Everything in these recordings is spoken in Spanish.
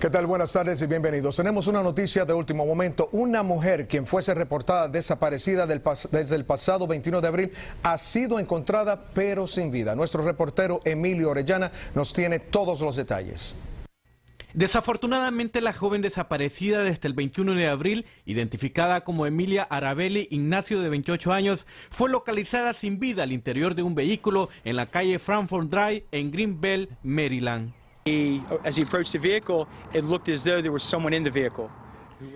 ¿Qué tal? Buenas tardes y bienvenidos. Tenemos una noticia de último momento. Una mujer quien fuese reportada desaparecida desde el pasado 21 de abril ha sido encontrada pero sin vida. Nuestro reportero Emilio Orellana nos tiene todos los detalles. Desafortunadamente, la joven desaparecida desde el 21 de abril, identificada como Emilia Arabelli Ignacio de 28 años, fue localizada sin vida al interior de un vehículo en la calle Frankfurt Drive en Greenbelt, Maryland.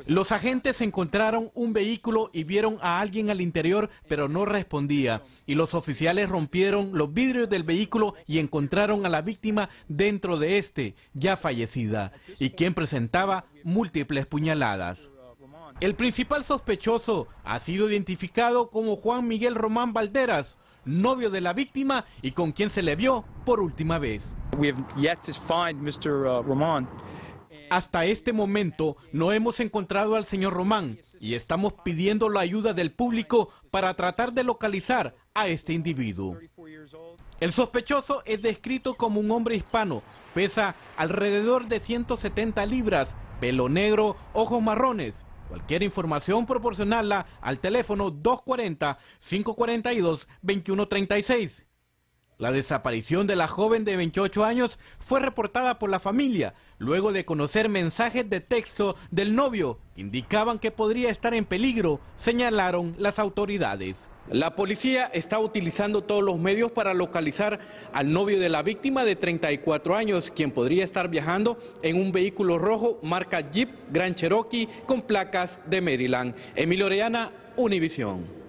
Los agentes encontraron un vehículo y vieron a alguien al interior, pero no respondía. Y los oficiales rompieron los vidrios del vehículo y encontraron a la víctima dentro de este, ya fallecida, y quien presentaba múltiples puñaladas. El principal sospechoso ha sido identificado como Juan Miguel Román Valderas, novio de la víctima y con quien se le vio por última vez. Uh, Hasta este momento no hemos encontrado al señor Román y estamos pidiendo la ayuda del público para tratar de localizar a este individuo. El sospechoso es descrito como un hombre hispano, pesa alrededor de 170 libras, pelo negro, ojos marrones. Cualquier información proporcionarla al teléfono 240-542-2136. La desaparición de la joven de 28 años fue reportada por la familia luego de conocer mensajes de texto del novio indicaban que podría estar en peligro, señalaron las autoridades. La policía está utilizando todos los medios para localizar al novio de la víctima de 34 años, quien podría estar viajando en un vehículo rojo marca Jeep Grand Cherokee con placas de Maryland. Emilio Orellana, Univisión.